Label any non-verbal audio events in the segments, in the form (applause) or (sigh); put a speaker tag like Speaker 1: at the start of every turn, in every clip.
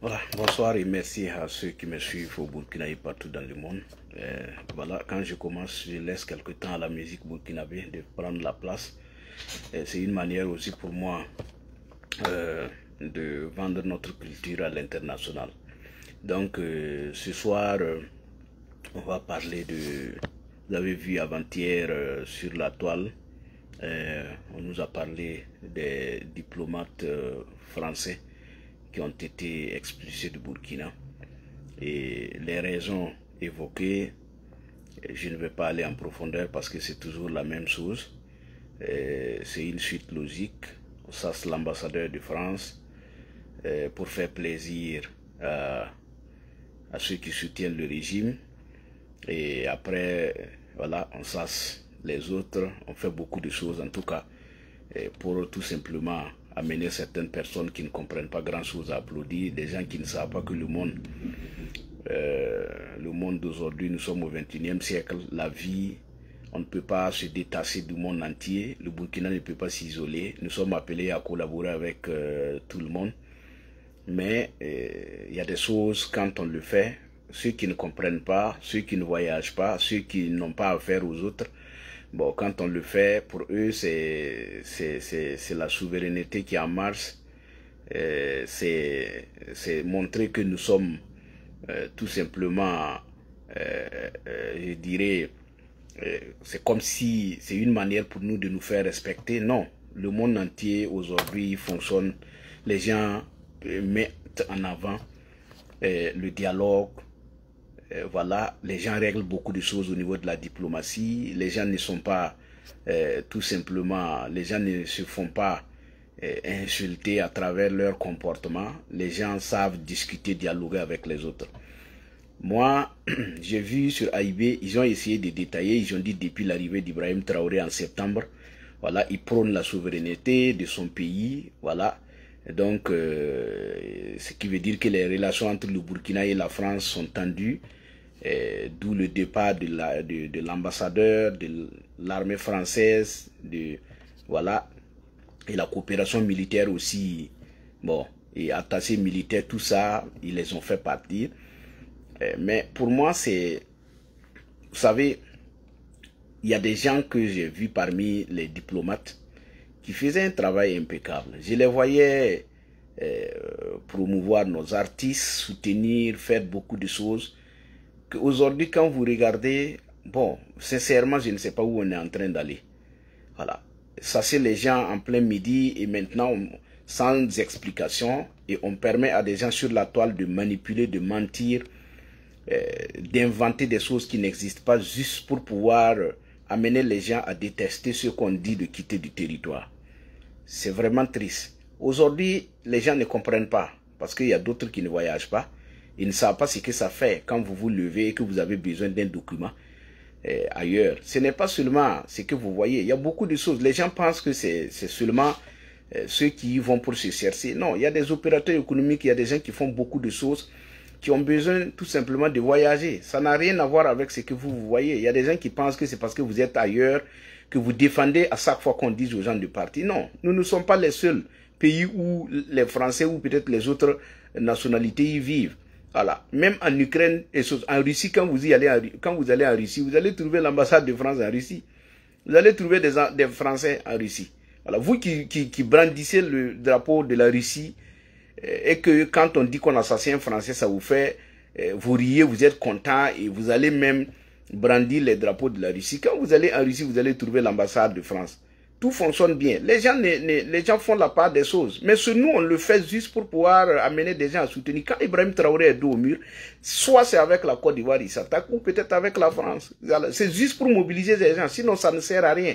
Speaker 1: Voilà, bonsoir et merci à ceux qui me suivent au Burkina et partout dans le monde. Euh, voilà, quand je commence, je laisse quelque temps à la musique burkinabé de prendre la place. C'est une manière aussi pour moi euh, de vendre notre culture à l'international. Donc, euh, ce soir, on va parler de... Vous avez vu avant-hier sur la toile, on nous a parlé des diplomates français qui ont été expulsés du Burkina. Et les raisons évoquées, je ne vais pas aller en profondeur parce que c'est toujours la même chose. C'est une suite logique. on c'est l'ambassadeur de France pour faire plaisir à, à, ceux qui soutiennent le régime. Et après, voilà, on sasse les autres. On fait beaucoup de choses, en tout cas, pour tout simplement amener certaines personnes qui ne comprennent pas grand-chose à applaudir, des gens qui ne savent pas que le monde, euh, le monde d'aujourd'hui, nous sommes au 21e siècle, la vie, on ne peut pas se détacher du monde entier, le Burkina ne peut pas s'isoler, nous sommes appelés à collaborer avec euh, tout le monde, mais euh, il y a des choses, quand on le fait, ceux qui ne comprennent pas, ceux qui ne voyagent pas, ceux qui n'ont pas affaire aux autres, Bon, quand on le fait, pour eux, c'est la souveraineté qui est en marche. Euh, c'est montrer que nous sommes euh, tout simplement, euh, je dirais, c'est comme si c'est une manière pour nous de nous faire respecter. Non, le monde entier aujourd'hui fonctionne. Les gens mettent en avant le dialogue, euh, voilà, les gens règlent beaucoup de choses au niveau de la diplomatie. Les gens ne sont pas euh, tout simplement, les gens ne se font pas euh, insulter à travers leur comportement. Les gens savent discuter, dialoguer avec les autres. Moi, (clears throat) j'ai vu sur AIB, ils ont essayé de détailler, ils ont dit depuis l'arrivée d'Ibrahim Traoré en septembre, voilà, il prône la souveraineté de son pays, voilà. Donc, ce qui veut dire que les relations entre le Burkina et la France sont tendues. Eh, d'où le départ de l'ambassadeur, de l'armée française, de, voilà, et la coopération militaire aussi, bon, et attaché militaire, tout ça, ils les ont fait partir. Eh, mais pour moi, c'est, vous savez, il y a des gens que j'ai vus parmi les diplomates qui faisaient un travail impeccable. Je les voyais eh, promouvoir nos artistes, soutenir, faire beaucoup de choses. Aujourd'hui, quand vous regardez, bon, sincèrement, je ne sais pas où on est en train d'aller. Voilà. Ça, c'est les gens en plein midi et maintenant, sans explication, et on permet à des gens sur la toile de manipuler, de mentir, euh, d'inventer des choses qui n'existent pas juste pour pouvoir euh, amener les gens à détester ce qu'on dit de quitter du territoire. C'est vraiment triste. Aujourd'hui, les gens ne comprennent pas parce qu'il y a d'autres qui ne voyagent pas. Ils ne savent pas ce que ça fait quand vous vous levez et que vous avez besoin d'un document eh, ailleurs. Ce n'est pas seulement ce que vous voyez. Il y a beaucoup de choses. Les gens pensent que c'est seulement eh, ceux qui y vont pour se chercher. Non, il y a des opérateurs économiques, il y a des gens qui font beaucoup de choses, qui ont besoin tout simplement de voyager. Ça n'a rien à voir avec ce que vous, voyez. Il y a des gens qui pensent que c'est parce que vous êtes ailleurs que vous défendez à chaque fois qu'on dise aux gens du parti. Non, nous ne sommes pas les seuls pays où les Français ou peut-être les autres nationalités y vivent. Voilà. Même en Ukraine et en Russie, quand vous, allez en, quand vous allez Russie, vous allez trouver l'ambassade de France en Russie. Vous allez trouver des, Français en Russie. Voilà. Vous qui, brandissez le drapeau de la Russie eh, et que quand on dit qu'on assassine un Français, ça vous fait, eh, vous riez, vous êtes content et vous allez même brandir les drapeaux de la Russie. Quand vous allez en Russie, vous allez trouver l'ambassade de France tout fonctionne bien. Les gens, les gens font la part des choses. Mais ce nous, on le fait juste pour pouvoir amener des gens à soutenir. Quand Ibrahim Traoré est dos au mur, soit c'est avec la Côte d'Ivoire, il s'attaque, ou peut-être avec la France. C'est juste pour mobiliser des gens. Sinon, ça ne sert à rien.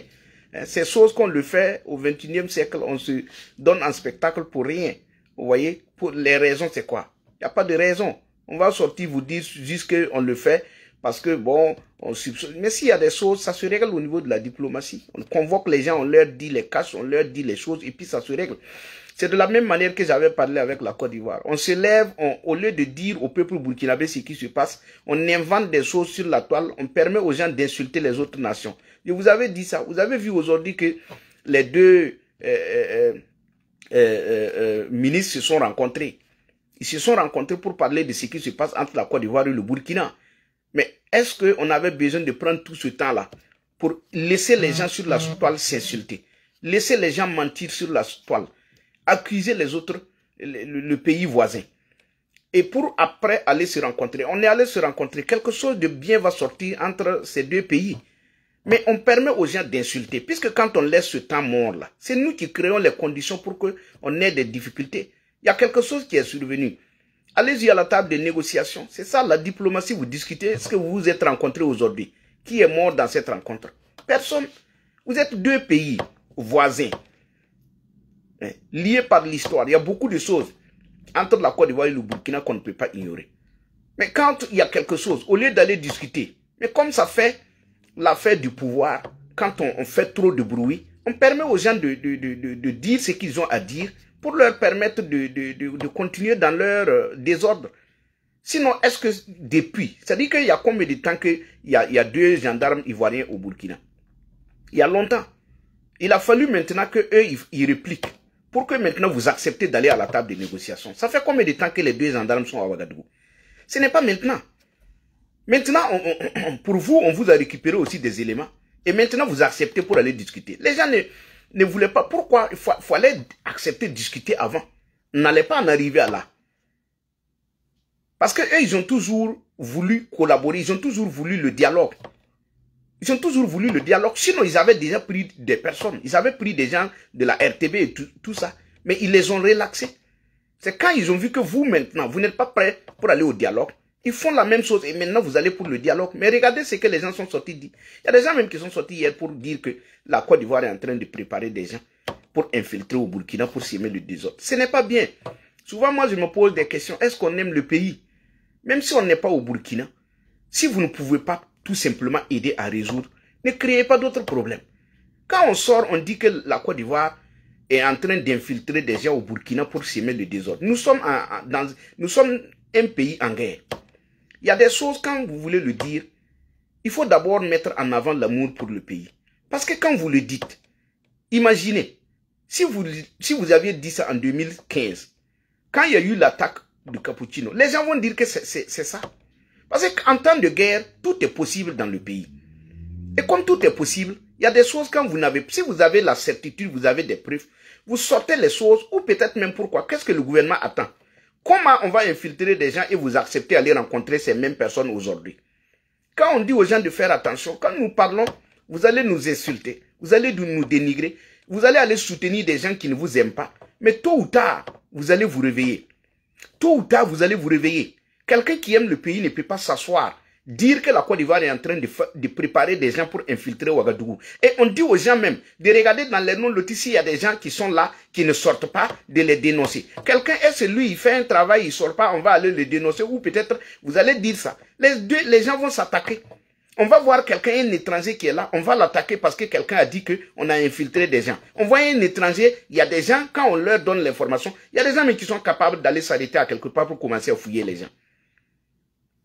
Speaker 1: Hein, c'est choses qu'on le fait au 21e siècle, on se donne un spectacle pour rien. Vous voyez Pour les raisons, c'est quoi Il n'y a pas de raison. On va sortir vous dire juste qu'on le fait parce que, bon, on Mais s'il y a des choses, ça se règle au niveau de la diplomatie. On convoque les gens, on leur dit les caches, on leur dit les choses, et puis ça se règle. C'est de la même manière que j'avais parlé avec la Côte d'Ivoire. On se lève, au lieu de dire au peuple burkinabé ce qui se passe, on invente des choses sur la toile, on permet aux gens d'insulter les autres nations. Je vous avais dit ça. Vous avez vu aujourd'hui que les deux euh, euh, euh, ministres se sont rencontrés. Ils se sont rencontrés pour parler de ce qui se passe entre la Côte d'Ivoire et le Burkina. Est-ce qu'on avait besoin de prendre tout ce temps-là pour laisser les gens sur la ah. toile s'insulter, laisser les gens mentir sur la toile, accuser les autres, le, pays voisin et pour après aller se rencontrer. On est allé se rencontrer. Quelque chose de bien va sortir entre ces deux pays. Mais on permet aux gens d'insulter, puisque quand on laisse ce temps mort là, c'est nous qui créons les conditions pour qu'on ait des difficultés. Il y a quelque chose qui est survenu. Allez-y à la table de négociation. C'est ça la diplomatie. Vous discutez. ce que vous vous êtes rencontré aujourd'hui Qui est mort dans cette rencontre Personne. Vous êtes deux pays voisins, hein, liés par l'histoire. Il y a beaucoup de choses entre la Côte d'Ivoire et le Burkina qu'on ne peut pas ignorer. Mais quand il y a quelque chose, au lieu d'aller discuter, mais comme ça fait l'affaire du pouvoir, quand on, fait trop de bruit, on permet aux gens de dire ce qu'ils ont à dire pour leur permettre de, continuer dans leur euh, désordre. Sinon, est-ce que depuis, c'est-à-dire qu'il y a combien de temps qu'il y a, y a deux gendarmes ivoiriens au Burkina Il y a longtemps. Il a fallu maintenant que ils, répliquent pour que maintenant vous acceptez d'aller à la table de négociation Ça fait combien de temps que les deux gendarmes sont à Ouagadougou Ce n'est pas maintenant. Maintenant, pour vous, on vous a récupéré aussi des éléments. Et maintenant, vous acceptez pour aller discuter. Les gens ne, ne voulait pas. Pourquoi Il fallait accepter, de discuter avant. On n'allait pas en arriver à là. Parce qu'eux, ils ont toujours voulu collaborer, ils ont toujours voulu le dialogue. Ils ont toujours voulu le dialogue. Sinon, ils avaient déjà pris des personnes. Ils avaient pris des gens de la RTB et tout, ça. Mais ils les ont relaxés. C'est quand ils ont vu que vous, maintenant, vous n'êtes pas prêts pour aller au dialogue ils font la même chose et maintenant vous allez pour le dialogue. Mais regardez ce que les gens sont sortis dire. Il y a des gens même qui sont sortis hier pour dire que la Côte d'Ivoire est en train de préparer des gens pour infiltrer au Burkina pour s'aimer le désordre. Ce n'est pas bien. Souvent, moi, je me pose des questions. Est-ce qu'on aime le pays Même si on n'est pas au Burkina, si vous ne pouvez pas tout simplement aider à résoudre, ne créez pas d'autres problèmes. Quand on sort, on dit que la Côte d'Ivoire est en train d'infiltrer des gens au Burkina pour s'aimer le désordre. Nous sommes, dans, nous sommes un pays en guerre. Il y a des choses, quand vous voulez le dire, il faut d'abord mettre en avant l'amour pour le pays. Parce que quand vous le dites, imaginez, si vous, si vous aviez dit ça en 2015, quand il y a eu l'attaque du cappuccino, les gens vont dire que c'est ça. Parce qu'en temps de guerre, tout est possible dans le pays. Et comme tout est possible, il y a des choses quand vous n'avez, si vous avez la certitude, vous avez des preuves, vous sortez les choses, ou peut-être même pourquoi, qu'est-ce que le gouvernement attend Comment on va infiltrer des gens et vous accepter d'aller rencontrer ces mêmes personnes aujourd'hui Quand on dit aux gens de faire attention, quand nous parlons, vous allez nous insulter, vous allez nous dénigrer, vous allez aller soutenir des gens qui ne vous aiment pas. Mais tôt ou tard, vous allez vous réveiller. Tôt ou tard, vous allez vous réveiller. Quelqu'un qui aime le pays ne peut pas s'asseoir dire que la Côte d'Ivoire est en train de, préparer des gens pour infiltrer Ouagadougou. Et on dit aux gens même de regarder dans les noms lotis il y a des gens qui sont là, qui ne sortent pas, de les dénoncer. Quelqu'un est ce lui, il fait un travail, il sort pas, on va aller le dénoncer ou peut-être vous allez dire ça. Les deux, les gens vont s'attaquer. On va voir quelqu'un, un étranger qui est là, on va l'attaquer parce que quelqu'un a dit qu'on a infiltré des gens. On voit un étranger, il y a des gens, quand on leur donne l'information, il y a des gens qui sont capables d'aller s'arrêter à quelque part pour commencer à fouiller les gens.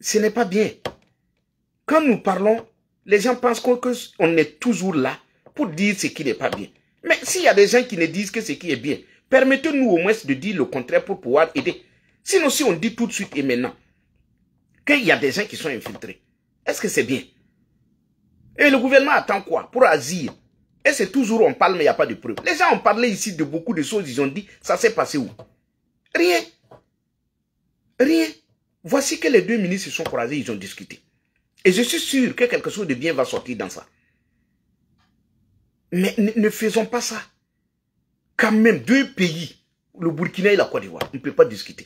Speaker 1: Ce n'est pas bien quand nous parlons, les gens pensent qu'on est toujours là pour dire ce qui n'est pas bien. Mais s'il y a des gens qui ne disent que ce qui est bien, permettez-nous au moins de dire le contraire pour pouvoir aider. Sinon, si on dit tout de suite et maintenant qu'il y a des gens qui sont infiltrés, est-ce que c'est bien Et le gouvernement attend quoi Pour agir. Et c'est toujours on parle mais il n'y a pas de preuves. Les gens ont parlé ici de beaucoup de choses, ils ont dit ça s'est passé où Rien. Rien. Voici que les deux ministres se sont croisés, ils ont discuté. Et je suis sûr que quelque chose de bien va sortir dans ça. Mais ne, faisons pas ça. Quand même, deux pays, le Burkina et la Côte d'Ivoire, ne peuvent pas discuter.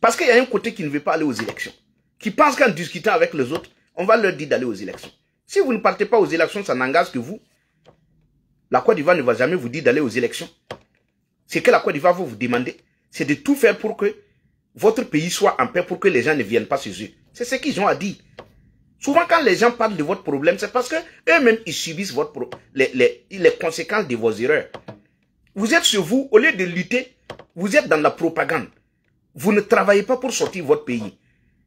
Speaker 1: Parce qu'il y a un côté qui ne veut pas aller aux élections, qui pense qu'en discutant avec les autres, on va leur dire d'aller aux élections. Si vous ne partez pas aux élections, ça n'engage que vous. La Côte d'Ivoire ne va jamais vous dire d'aller aux élections. Ce que la Côte d'Ivoire va vous demander, c'est de tout faire pour que votre pays soit en paix, pour que les gens ne viennent pas chez eux. C'est ce qu'ils ont à dire. Souvent, quand les gens parlent de votre problème, c'est parce que eux-mêmes, ils subissent les, conséquences de vos erreurs. Vous êtes sur vous, au lieu de lutter, vous êtes dans la propagande. Vous ne travaillez pas pour sortir votre pays.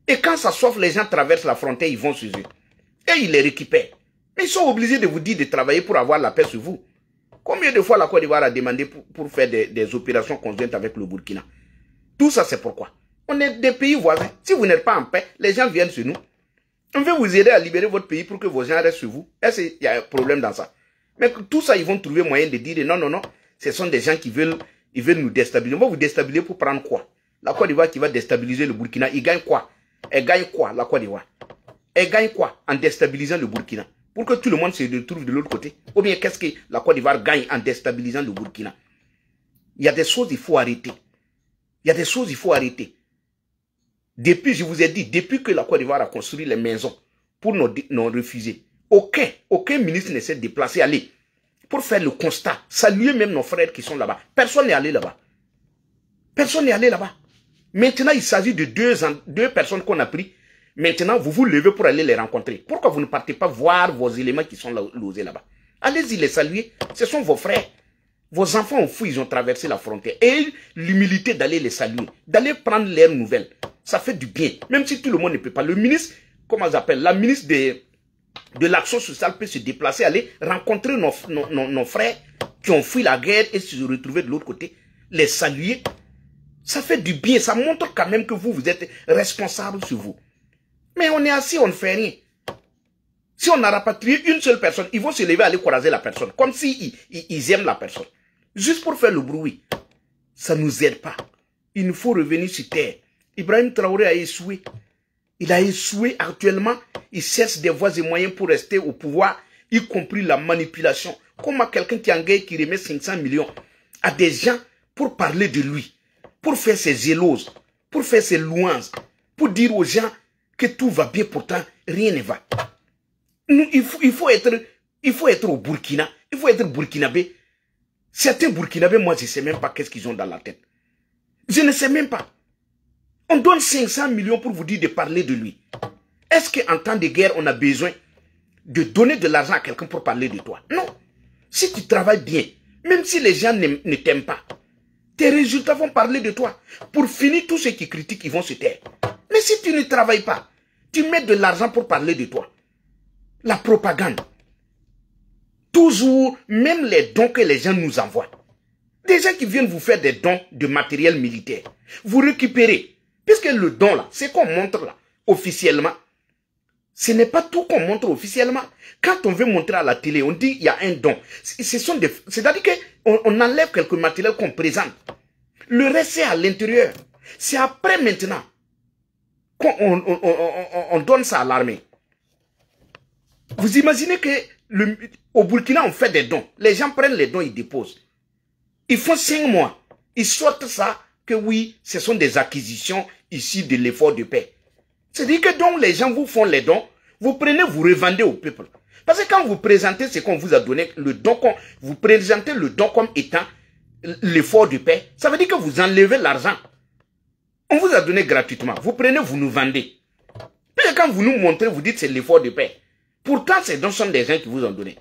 Speaker 1: Et quand ça s'offre, les gens traversent la frontière, ils vont sur eux. Et ils les récupèrent. Mais ils sont obligés de vous dire de travailler pour avoir la paix sur vous. Combien de fois la Côte d'Ivoire a demandé pour, faire des, des opérations conjointes avec le Burkina Tout ça, c'est pourquoi. On est des pays voisins. Si vous n'êtes pas en paix, les gens viennent sur nous. On veut vous aider à libérer votre pays pour que vos gens restent sur vous. Est-ce qu'il y a un problème dans ça Mais tout ça, ils vont trouver moyen de dire non, non, non. Ce sont des gens qui veulent, ils veulent nous déstabiliser. On va vous déstabiliser pour prendre quoi La Côte d'Ivoire qui va déstabiliser le Burkina, il gagne quoi Elle gagne quoi, la Côte d'Ivoire Elle gagne quoi en déstabilisant le Burkina Pour que tout le monde se retrouve de l'autre côté Ou bien qu'est-ce que la Côte d'Ivoire gagne en déstabilisant le Burkina Il y a des choses il faut arrêter. Il y a des choses il faut arrêter. Depuis, je vous ai dit, depuis que la Côte d'Ivoire a construit les maisons pour nous refuser, refusés, aucun, aucun ministre ne s'est déplacé aller pour faire le constat, saluer même nos frères qui sont là-bas. Personne n'est allé là-bas. Personne n'est allé là-bas. Maintenant, il s'agit de deux, deux personnes qu'on a pris. Maintenant, vous vous levez pour aller les rencontrer. Pourquoi vous ne partez pas voir vos éléments qui sont losés là-bas Allez-y les saluer. Ce sont vos frères. Vos enfants ont fui, ils ont traversé la frontière. Et l'humilité d'aller les saluer, d'aller prendre leurs nouvelles, Ça fait du bien. Même si tout le monde ne peut pas. Le ministre, comment j'appelle, la ministre de, de l'action sociale peut se déplacer, aller rencontrer nos, nos, frères qui ont fui la guerre et se retrouver de l'autre côté. Les saluer. Ça fait du bien. Ça montre quand même que vous, vous êtes responsable sur vous. Mais on est assis, on ne fait rien. Si on a rapatrié une seule personne, ils vont se lever aller croiser la personne. Comme s'ils si ils aiment la personne juste pour faire le bruit. Ça ne nous aide pas. Il nous faut revenir sur terre. Ibrahim Traoré a échoué. Il a échoué actuellement. Il cherche des voies et moyens pour rester au pouvoir, y compris la manipulation. Comment quelqu'un qui engage, qui remet 500 millions à des gens pour parler de lui, pour faire ses zéloses, pour faire ses louanges, pour dire aux gens que tout va bien, pourtant rien ne va. il, faut, il, faut être, il faut être au Burkina, il faut être burkinabé Certains Burkinabés, moi, je ne sais même pas qu'est-ce qu'ils ont dans la tête. Je ne sais même pas. On donne 500 millions pour vous dire de parler de lui. Est-ce qu'en temps de guerre, on a besoin de donner de l'argent à quelqu'un pour parler de toi Non. Si tu travailles bien, même si les gens ne, ne t'aiment pas, tes résultats vont parler de toi. Pour finir, tous ceux qui critiquent, ils vont se taire. Mais si tu ne travailles pas, tu mets de l'argent pour parler de toi. La propagande toujours, même les dons que les gens nous envoient. Des gens qui viennent vous faire des dons de matériel militaire. Vous récupérez. Puisque le don là, c'est qu'on montre là, officiellement, ce n'est pas tout qu'on montre officiellement. Quand on veut montrer à la télé, on dit il y a un don. C'est-à-dire qu'on on enlève quelques matériels qu'on présente. Le reste, c'est à l'intérieur. C'est après maintenant qu'on donne ça à l'armée. Vous imaginez que au Burkina, on fait des dons. Les gens prennent les dons, ils déposent. Ils font cinq mois. Ils sortent ça que oui, ce sont des acquisitions ici de l'effort de paix. C'est-à-dire que donc les gens vous font les dons, vous prenez, vous revendez au peuple. Parce que quand vous présentez ce qu'on vous a donné, le don vous présentez le don comme étant l'effort de paix, ça veut dire que vous enlevez l'argent. On vous a donné gratuitement. Vous prenez, vous nous vendez. Puis quand vous nous montrez, vous dites c'est l'effort de paix. Pourtant, dons sont des gens qui vous ont donné.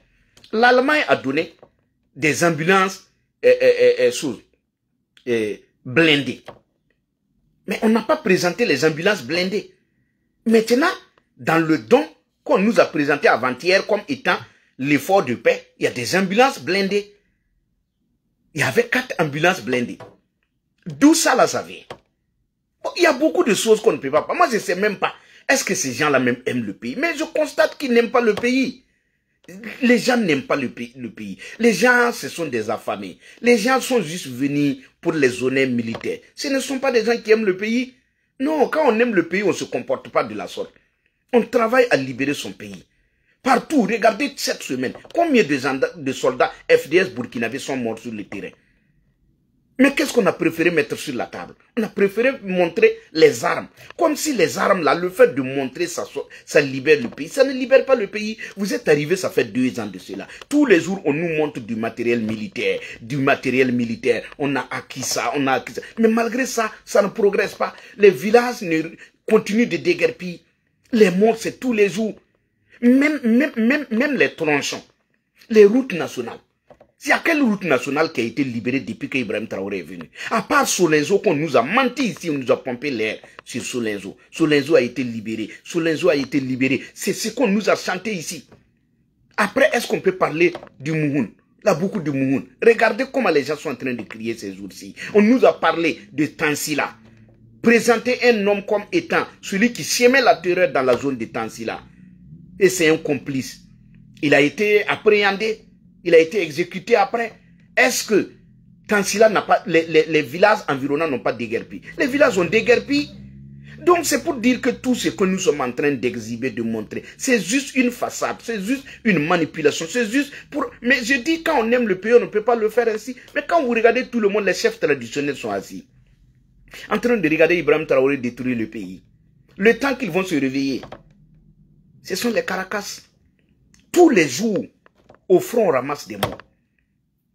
Speaker 1: L'Allemagne a donné des ambulances eh, eh, eh, blindées. Mais on n'a pas présenté les ambulances blindées. Maintenant, dans le don qu'on nous a présenté avant-hier comme étant l'effort de paix, il y a des ambulances blindées. Il y avait quatre ambulances blindées. D'où ça la ça Il y a beaucoup de choses qu'on ne peut pas. Moi, je ne sais même pas est-ce que ces gens-là même aiment le pays Mais je constate qu'ils n'aiment pas le pays. Les gens n'aiment pas le pays, Les gens, ce sont des affamés. Les gens sont juste venus pour les zones militaires. Ce ne sont pas des gens qui aiment le pays. Non, quand on aime le pays, on ne se comporte pas de la sorte. On travaille à libérer son pays. Partout, regardez cette semaine, combien de, soldats FDS burkinabés sont morts sur le terrain mais qu'est-ce qu'on a préféré mettre sur la table On a préféré montrer les armes. Comme si les armes, là, le fait de montrer ça, ça libère le pays. Ça ne libère pas le pays. Vous êtes arrivé, ça fait deux ans de cela. Tous les jours, on nous montre du matériel militaire, du matériel militaire. On a acquis ça, on a acquis ça. Mais malgré ça, ça ne progresse pas. Les villages ne, continuent de déguerpir. Les morts, c'est tous les jours. Même, même, même, les tranchants. les routes nationales. C'est à quelle route nationale qui a été libérée depuis que Ibrahim Traoré est venu À part Solenzo qu'on nous a menti ici, on nous a pompé l'air sur Solenzo. Solenzo a été libéré. Solenzo a été libéré. C'est ce qu'on nous a chanté ici. Après, est-ce qu'on peut parler du Mouhoun Là, beaucoup de Mouhoun. Regardez comment les gens sont en train de crier ces jours-ci. On nous a parlé de Tansila. Présenter un homme comme étant celui qui met la terreur dans la zone de Tansila. Et c'est un complice. Il a été appréhendé il a été exécuté après. Est-ce que Tansila n'a pas... Les, villages environnants n'ont pas déguerpi. Les villages ont déguerpi. Donc c'est pour dire que tout ce que nous sommes en train d'exhiber, de montrer, c'est juste une façade, c'est juste une manipulation, c'est juste pour... Mais je dis, quand on aime le pays, on ne peut pas le faire ainsi. Mais quand vous regardez tout le monde, les chefs traditionnels sont assis. En train de regarder Ibrahim Traoré détruire le pays. Le temps qu'ils vont se réveiller, ce sont les Caracas. Tous les jours, au front, on ramasse des morts.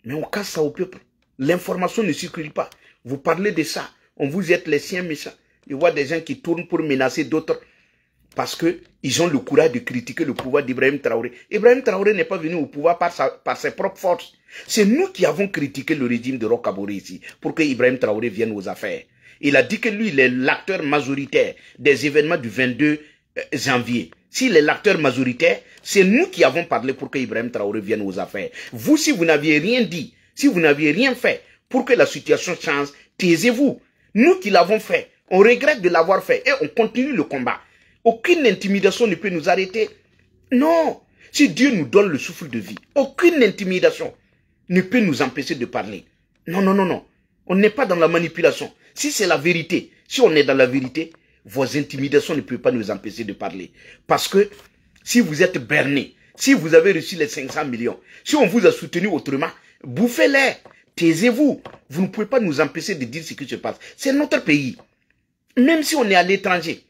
Speaker 1: Mais on casse ça au peuple. L'information ne circule pas. Vous parlez de ça. On vous êtes les siens méchants. Il voit des gens qui tournent pour menacer d'autres parce qu'ils ont le courage de critiquer le pouvoir d'Ibrahim Traoré. Ibrahim Traoré n'est pas venu au pouvoir par, sa, par ses propres forces. C'est nous qui avons critiqué le régime de Kabore ici pour que Ibrahim Traoré vienne aux affaires. Il a dit que lui, il est l'acteur majoritaire des événements du 22 euh, janvier s'il est l'acteur majoritaire, c'est nous qui avons parlé pour que Ibrahim Traoré vienne aux affaires. Vous, si vous n'aviez rien dit, si vous n'aviez rien fait pour que la situation change, taisez-vous. Nous qui l'avons fait, on regrette de l'avoir fait et on continue le combat. Aucune intimidation ne peut nous arrêter. Non, si Dieu nous donne le souffle de vie, aucune intimidation ne peut nous empêcher de parler. Non, non, non, non. On n'est pas dans la manipulation. Si c'est la vérité, si on est dans la vérité, vos intimidations ne peuvent pas nous empêcher de parler. Parce que si vous êtes berné, si vous avez reçu les 500 millions, si on vous a soutenu autrement, bouffez-les, taisez-vous. Vous ne pouvez pas nous empêcher de dire ce qui se passe. C'est notre pays. Même si on est à l'étranger,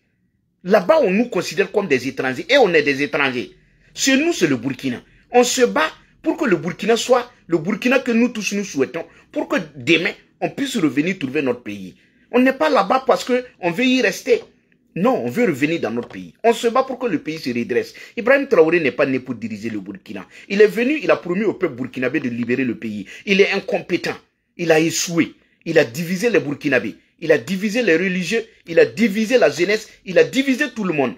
Speaker 1: là-bas on nous considère comme des étrangers et on est des étrangers. Chez nous, c'est le Burkina. On se bat pour que le Burkina soit le Burkina que nous tous nous souhaitons, pour que demain, on puisse revenir trouver notre pays. On n'est pas là-bas parce qu'on veut y rester. Non, on veut revenir dans notre pays. On se bat pour que le pays se redresse. Ibrahim Traoré n'est pas né pour diriger le Burkina. Il est venu, il a promis au peuple burkinabé de libérer le pays. Il est incompétent. Il a échoué. Il a divisé les Burkinabés. Il a divisé les religieux. Il a divisé la jeunesse. Il a divisé tout le monde.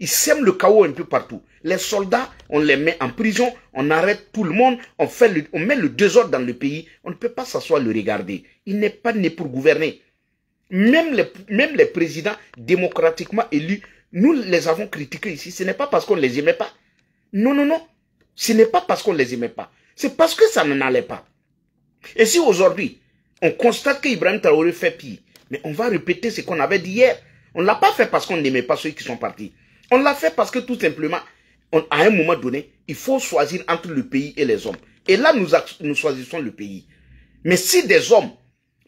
Speaker 1: Il sème le chaos un peu partout. Les soldats, on les met en prison, on arrête tout le monde, on, fait on met le désordre dans le pays. On ne peut pas s'asseoir le regarder. Il n'est pas né pour gouverner même les, même les présidents démocratiquement élus, nous les avons critiqués ici. Ce n'est pas parce qu'on ne les aimait pas. Non, non, non. Ce n'est pas parce qu'on ne les aimait pas. C'est parce que ça n'en allait pas. Et si aujourd'hui, on constate qu'Ibrahim Traoré fait pire, mais on va répéter ce qu'on avait dit hier. On ne l'a pas fait parce qu'on n'aimait pas ceux qui sont partis. On l'a fait parce que tout simplement, à un moment donné, il faut choisir entre le pays et les hommes. Et là, nous, nous choisissons le pays. Mais si des hommes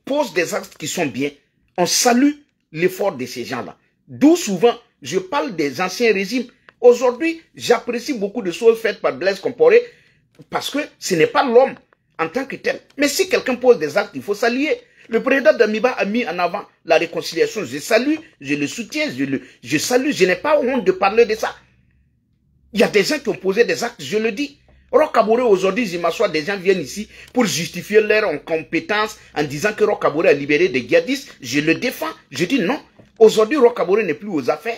Speaker 1: posent des actes qui sont bien, on salue l'effort de ces gens-là. D'où souvent, je parle des anciens régimes. Aujourd'hui, j'apprécie beaucoup de choses faites par Blaise Comporé parce que ce n'est pas l'homme en tant que tel. Mais si quelqu'un pose des actes, il faut s'allier. Le président d'Amiba a mis en avant la réconciliation. Je salue, je le soutiens, je, le, je salue. Je n'ai pas honte de parler de ça. Il y a des gens qui ont posé des actes, je le dis. Rocabore, aujourd'hui, je m'assois, des gens viennent ici pour justifier leur incompétence en disant que Rocabore a libéré des djihadistes. Je le défends. Je dis non. Aujourd'hui, Rocabore n'est plus aux affaires.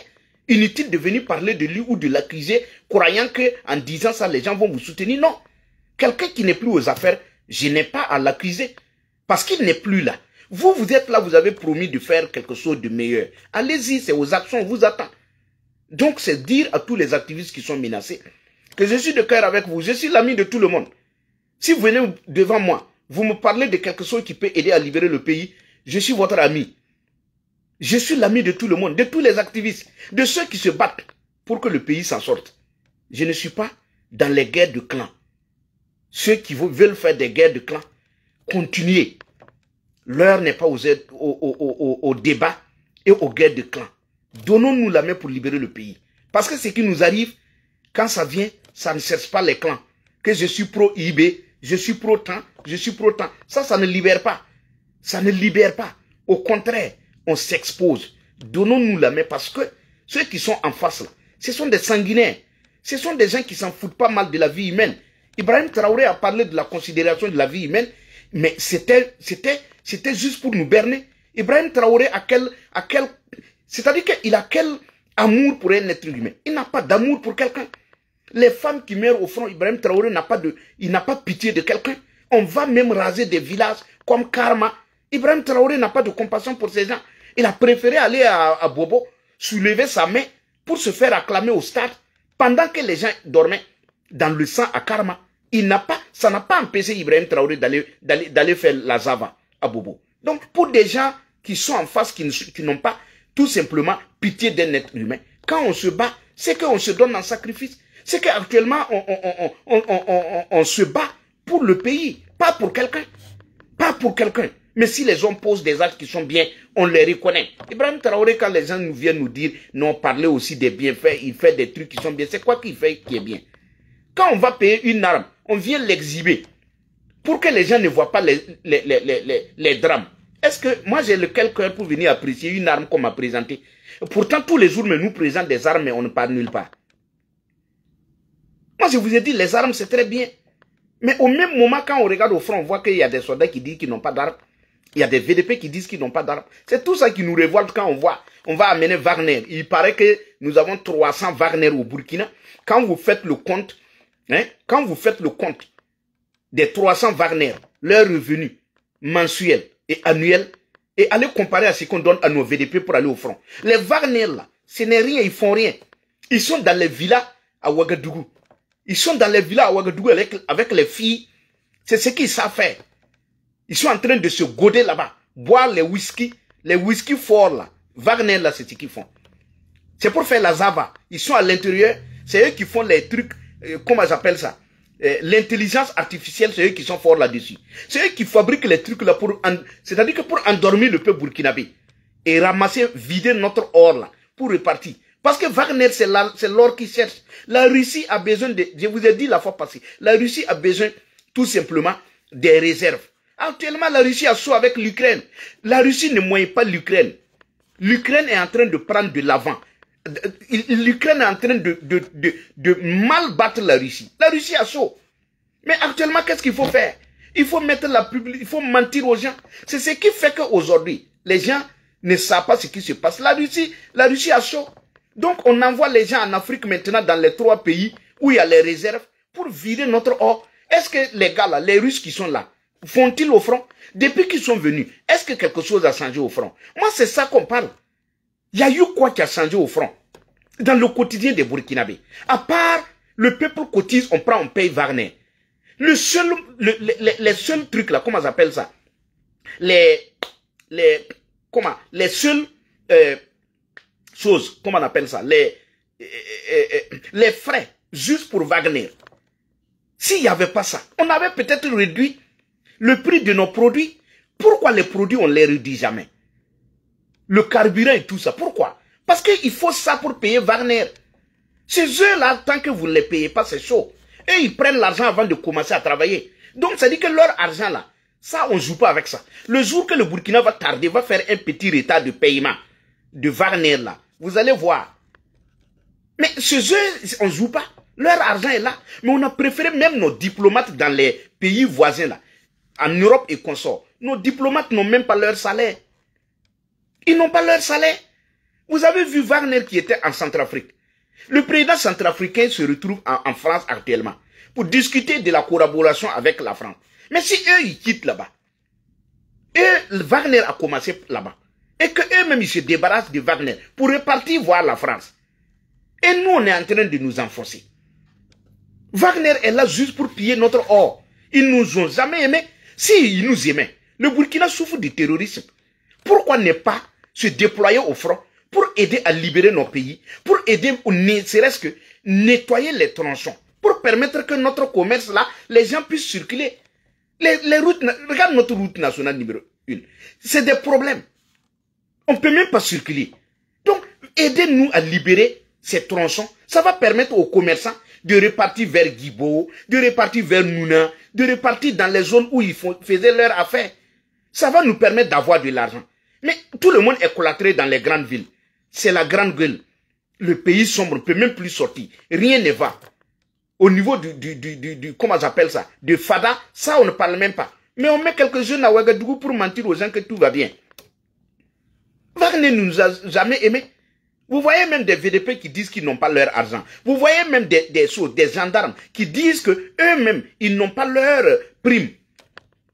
Speaker 1: Inutile de venir parler de lui ou de l'accuser, croyant que en disant ça, les gens vont vous soutenir. Non. Quelqu'un qui n'est plus aux affaires, je n'ai pas à l'accuser. Parce qu'il n'est plus là. Vous, vous êtes là, vous avez promis de faire quelque chose de meilleur. Allez-y, c'est aux actions, on vous attend. Donc, c'est dire à tous les activistes qui sont menacés, que je suis de cœur avec vous, je suis l'ami de tout le monde. Si vous venez devant moi, vous me parlez de quelque chose qui peut aider à libérer le pays, je suis votre ami. Je suis l'ami de tout le monde, de tous les activistes, de ceux qui se battent pour que le pays s'en sorte. Je ne suis pas dans les guerres de clans. Ceux qui veulent faire des guerres de clans, continuez. L'heure n'est pas aux, aux, débats et aux guerres de clans. Donnons-nous la main pour libérer le pays. Parce que ce qui nous arrive, quand ça vient, ça ne cherche pas les clans. Que je suis pro-IB, je suis pro-temps, je suis pro-temps. Ça, ça ne libère pas. Ça ne libère pas. Au contraire, on s'expose. Donnons-nous la main parce que ceux qui sont en face là, ce sont des sanguinaires. Ce sont des gens qui s'en foutent pas mal de la vie humaine. Ibrahim Traoré a parlé de la considération de la vie humaine, mais c'était c'était juste pour nous berner. Ibrahim Traoré a quel à quel c'est-à-dire qu'il a quel amour pour un être humain. Il n'a pas d'amour pour quelqu'un. Les femmes qui meurent au front, Ibrahim Traoré n'a pas de, il n'a pas pitié de quelqu'un. On va même raser des villages comme Karma. Ibrahim Traoré n'a pas de compassion pour ces gens. Il a préféré aller à, Bobo, soulever sa main pour se faire acclamer au stade pendant que les gens dormaient dans le sang à Karma. Il n'a pas, ça n'a pas empêché Ibrahim Traoré d'aller, d'aller, d'aller faire la Zava à Bobo. Donc, pour des gens qui sont en face, qui, qui n'ont pas tout simplement pitié d'un être humain, quand on se bat, c'est qu'on se donne en sacrifice. C'est qu'actuellement, on, on, se bat pour le pays, pas pour quelqu'un. Pas pour quelqu'un. Mais si les hommes posent des actes qui sont bien, on les reconnaît. Ibrahim Traoré, quand les gens nous viennent nous dire, non, parler aussi des bienfaits, il fait des trucs qui sont bien, c'est quoi qu'il fait qui est bien Quand on va payer une arme, on vient l'exhiber pour que les gens ne voient pas les, drames. Est-ce que moi j'ai le cœur pour venir apprécier une arme qu'on m'a présentée Pourtant, tous les jours, mais nous présente des armes, mais on ne parle nulle part. Moi, je vous ai dit, les armes, c'est très bien. Mais au même moment, quand on regarde au front, on voit qu'il y a des soldats qui disent qu'ils n'ont pas d'armes. Il y a des VDP qui disent qu'ils n'ont pas d'armes. C'est tout ça qui nous révolte quand on voit. On va amener Wagner. Il paraît que nous avons 300 Wagner au Burkina. Quand vous faites le compte, hein, quand vous faites le compte des 300 Wagner, leurs revenus mensuels et annuels, et allez comparer à ce qu'on donne à nos VDP pour aller au front. Les Wagner, là, ce n'est rien, ils font rien. Ils sont dans les villas à Ouagadougou. Ils sont dans les villas à Ouagadougou avec, les filles. C'est ce qu'ils savent faire. Ils sont en train de se goder là-bas. Boire les whisky. Les whisky forts là. Wagner là, c'est ce qu'ils font. C'est pour faire la zava. Ils sont à l'intérieur. C'est eux qui font les trucs, euh, comment j'appelle ça euh, L'intelligence artificielle, c'est eux qui sont forts là-dessus. C'est eux qui fabriquent les trucs là pour... C'est-à-dire que pour endormir le peuple burkinabé et ramasser, vider notre or là, pour repartir. Parce que Wagner, c'est l'or qui cherche. La Russie a besoin de, je vous ai dit la fois passée, la Russie a besoin tout simplement des réserves. Actuellement, la Russie a saut avec l'Ukraine. La Russie ne moyenne pas l'Ukraine. L'Ukraine est en train de prendre de l'avant. L'Ukraine est en train de, mal battre la Russie. La Russie a chaud. Mais actuellement, qu'est-ce qu'il faut faire Il faut mettre la public, il faut mentir aux gens. C'est ce qui fait qu'aujourd'hui, les gens ne savent pas ce qui se passe. La Russie, la Russie a chaud. Donc on envoie les gens en Afrique maintenant dans les trois pays où il y a les réserves pour virer notre or. Est-ce que les gars là, les Russes qui sont là, font-ils au front Depuis qu'ils sont venus, est-ce que quelque chose a changé au front Moi, c'est ça qu'on parle. Il y a eu quoi qui a changé au front Dans le quotidien des Burkinabés. À part le peuple cotise, on prend, on paye Varney Le seul, le, les seuls trucs là, comment on appelle ça Les, les, comment Les seuls euh, Chose, comment on appelle ça, les, eh, eh, eh, les frais, juste pour Wagner. S'il n'y avait pas ça, on avait peut-être réduit le prix de nos produits. Pourquoi les produits, on ne les réduit jamais Le carburant et tout ça, pourquoi Parce qu'il faut ça pour payer Wagner. Ces eux-là, tant que vous ne les payez pas, c'est chaud. eux ils prennent l'argent avant de commencer à travailler. Donc, ça dit que leur argent-là, ça, on ne joue pas avec ça. Le jour que le Burkina va tarder, va faire un petit retard de paiement de Wagner-là, vous allez voir. Mais chez eux, on ne joue pas. Leur argent est là. Mais on a préféré même nos diplomates dans les pays voisins, là, en Europe et consorts. Nos diplomates n'ont même pas leur salaire. Ils n'ont pas leur salaire. Vous avez vu Wagner qui était en Centrafrique. Le président centrafricain se retrouve en, en France actuellement pour discuter de la collaboration avec la France. Mais si eux, ils quittent là-bas, eux, Wagner a commencé là-bas et que eux mêmes ils se débarrassent de Wagner pour repartir voir la France. Et nous, on est en train de nous enfoncer. Wagner est là juste pour piller notre or. Ils nous ont jamais aimés. S'ils nous aimaient. Le Burkina souffre du terrorisme. Pourquoi ne pas se déployer au front pour aider à libérer nos pays, pour aider, ou ne serait-ce que nettoyer les tronçons, pour permettre que notre commerce là, les gens puissent circuler. les routes, regarde notre route nationale numéro une. C'est des problèmes. On ne peut même pas circuler. Donc, aidez-nous à libérer ces tronçons. Ça va permettre aux commerçants de repartir vers Guibo, de repartir vers Mouna, de repartir dans les zones où ils faisaient leurs affaires. Ça va nous permettre d'avoir de l'argent. Mais tout le monde est collatéré dans les grandes villes. C'est la grande gueule. Le pays sombre ne peut même plus sortir. Rien ne va. Au niveau du, du, du, du, du comment j'appelle ça, de Fada, ça on ne parle même pas. Mais on met quelques jeunes à Ouagadougou pour mentir aux gens que tout va bien. Wagner ne nous a jamais aimés. Vous voyez même des VDP qui disent qu'ils n'ont pas leur argent. Vous voyez même des, des gendarmes qui disent que eux-mêmes, ils n'ont pas leur prime.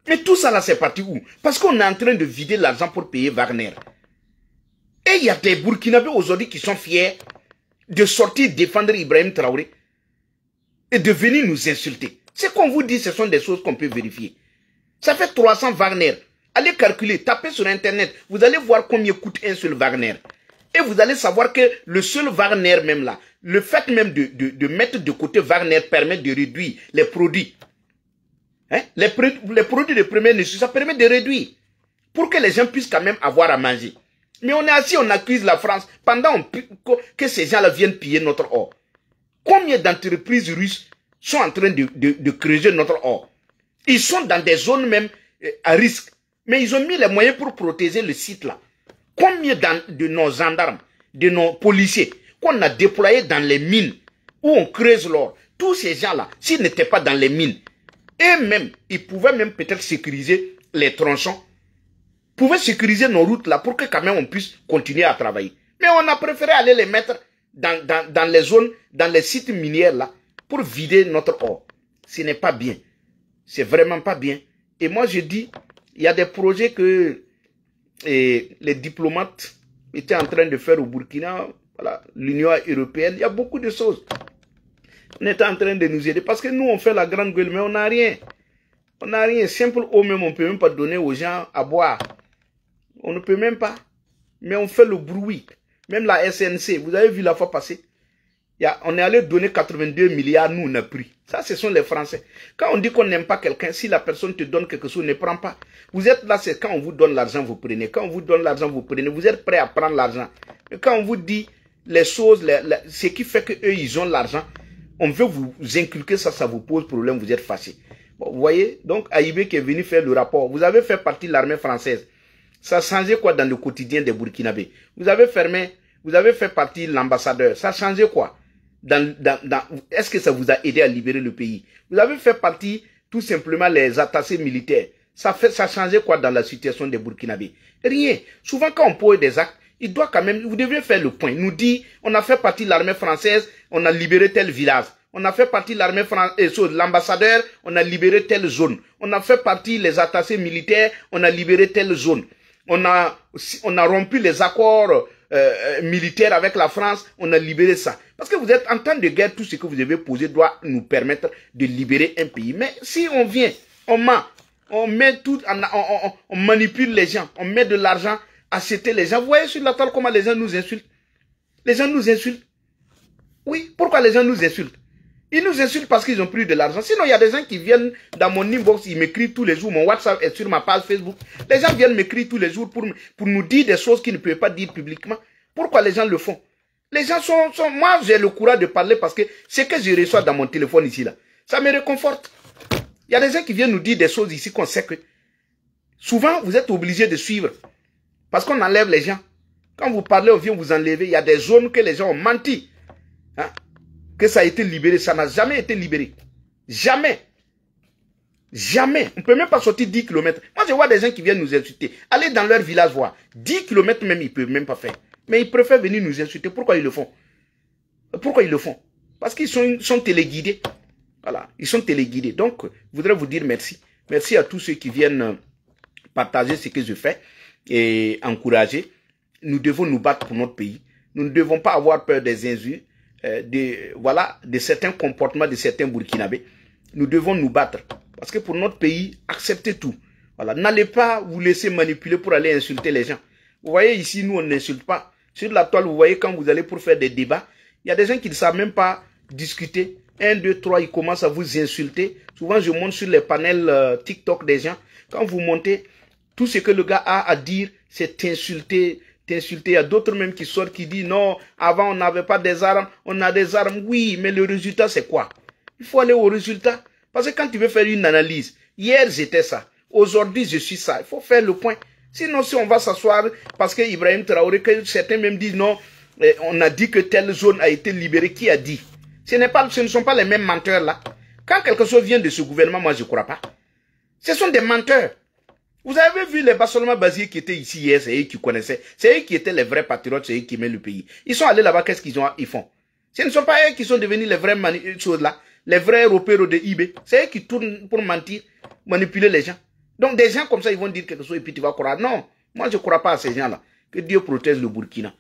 Speaker 1: Mais tout ça là, c'est parti où Parce qu'on est en train de vider l'argent pour payer Wagner. Et il y a des Burkinabés aujourd'hui qui sont fiers de sortir défendre Ibrahim Traoré et de venir nous insulter. Ce qu'on vous dit, ce sont des choses qu'on peut vérifier. Ça fait 300 Wagner. Allez calculer, tapez sur Internet, vous allez voir combien coûte un seul Wagner. Et vous allez savoir que le seul Wagner même là, le fait même de, mettre de côté Wagner permet de réduire les produits. Hein? Les, les, produits de première nécessité, ça permet de réduire. Pour que les gens puissent quand même avoir à manger. Mais on est assis, on accuse la France pendant que ces gens-là viennent piller notre or. Combien d'entreprises russes sont en train de, de creuser notre or Ils sont dans des zones même euh, à risque. Mais ils ont mis les moyens pour protéger le site là. Combien de nos gendarmes, de nos policiers qu'on a déployés dans les mines, où on creuse l'or, tous ces gens-là, s'ils n'étaient pas dans les mines, eux-mêmes, ils pouvaient même peut-être sécuriser les tronçons, pouvaient sécuriser nos routes là pour que quand même on puisse continuer à travailler. Mais on a préféré aller les mettre dans, dans, les zones, dans les sites minières là, pour vider notre or. Ce n'est pas bien. C'est vraiment pas bien. Et moi, je dis, il y a des projets que eh, les diplomates étaient en train de faire au Burkina, l'Union européenne, il y a beaucoup de choses. On est en train de nous aider parce que nous, on fait la grande gueule, mais on n'a rien. On n'a rien. Simple au même, on ne peut même pas donner aux gens à boire. On ne peut même pas. Mais on fait le bruit. Même la SNC, vous avez vu la fois passée, on est allé donner 82 milliards, nous on a pris. Ça, ce sont les Français. Quand on dit qu'on n'aime pas quelqu'un, si la personne te donne quelque chose, ne prends pas. Vous êtes là, c'est quand on vous donne l'argent, vous prenez. Quand on vous donne l'argent, vous prenez. Vous êtes prêt à prendre l'argent. Mais quand on vous dit les choses, ce qui fait qu'eux, ils ont l'argent, on veut vous inculquer ça, ça vous pose problème, vous êtes fâché. vous voyez, donc Aïbé qui est venu faire le rapport, vous avez fait partie de l'armée française. Ça a changé quoi dans le quotidien des Burkinabés Vous avez fermé, vous avez fait partie de l'ambassadeur. Ça a changé quoi est-ce que ça vous a aidé à libérer le pays Vous avez fait partie tout simplement les attachés militaires. Ça fait, ça changeait quoi dans la situation des Burkinabés Rien. Souvent quand on pose des actes, il doit quand même, vous devez faire le point. nous dit, on a fait partie de l'armée française, on a libéré tel village. On a fait partie de l'armée française, euh, l'ambassadeur, on a libéré telle zone. On a fait partie les attachés militaires, on a libéré telle zone. On a, on a rompu les accords euh, militaire avec la France, on a libéré ça. Parce que vous êtes en temps de guerre, tout ce que vous avez posé doit nous permettre de libérer un pays. Mais si on vient, on ment, on met tout, on, on, on manipule les gens, on met de l'argent à citer les gens. Vous voyez sur la table comment les gens nous insultent. Les gens nous insultent. Oui, pourquoi les gens nous insultent ils nous insultent parce qu'ils ont pris de l'argent. Sinon, il y a des gens qui viennent dans mon inbox, ils m'écrivent tous les jours. Mon WhatsApp est sur ma page Facebook. Les gens viennent m'écrire tous les jours pour, pour nous dire des choses qu'ils ne peuvent pas dire publiquement. Pourquoi les gens le font Les gens sont... Moi, j'ai le courage de parler parce que ce que je reçois dans mon téléphone ici, là, ça me réconforte. Il y a des gens qui viennent nous dire des choses ici qu'on sait que... Souvent, vous êtes obligés de suivre parce qu'on enlève les gens. Quand vous parlez, on vient vous enlever. Il y a des zones que les gens ont menti. Hein? que ça a été libéré. Ça n'a jamais été libéré. Jamais. Jamais. On ne peut même pas sortir 10 km. Moi, je vois des gens qui viennent nous insulter. Allez dans leur village voir. 10 km même, ils ne peuvent même pas faire. Mais ils préfèrent venir nous insulter. Pourquoi ils le font Pourquoi ils le font Parce qu'ils sont, sont téléguidés. Voilà. Ils sont téléguidés. Donc, je voudrais vous dire merci. Merci à tous ceux qui viennent euh, partager ce que je fais et encourager. Nous devons nous battre pour notre pays. Nous ne devons pas avoir peur des injures. Euh, de, voilà, de certains comportements de certains Burkinabés. Nous devons nous battre. Parce que pour notre pays, acceptez tout. Voilà. N'allez pas vous laisser manipuler pour aller insulter les gens. Vous voyez ici, nous, on n'insulte pas. Sur la toile, vous voyez quand vous allez pour faire des débats, il y a des gens qui ne savent même pas discuter. Un, deux, trois, ils commencent à vous insulter. Souvent, je monte sur les panels euh, TikTok des gens. Quand vous montez, tout ce que le gars a à dire, c'est insulter, insulté, Il y a d'autres même qui sortent qui disent non, avant on n'avait pas des armes, on a des armes. Oui, mais le résultat c'est quoi Il faut aller au résultat. Parce que quand tu veux faire une analyse, hier j'étais ça, aujourd'hui je suis ça. Il faut faire le point. Sinon, si on va s'asseoir, parce que Ibrahim Traoré, certains même disent non, eh, on a dit que telle zone a été libérée, qui a dit ce, pas, ce ne sont pas les mêmes menteurs là. Quand quelque chose vient de ce gouvernement, moi je ne crois pas. Ce sont des menteurs. Vous avez vu les seulement basiers qui étaient ici hier, c'est eux qui connaissaient. C'est eux qui étaient les vrais patriotes, c'est eux qui aimaient le pays. Ils sont allés là-bas, qu'est-ce qu'ils ont, ils font Ce ne sont pas eux qui sont devenus les vrais euh, choses là, les vrais repères de IB. C'est eux qui tournent pour mentir, manipuler les gens. Donc des gens comme ça, ils vont dire quelque chose et puis tu vas croire. Non, moi je ne crois pas à ces gens-là. Que Dieu protège le Burkina.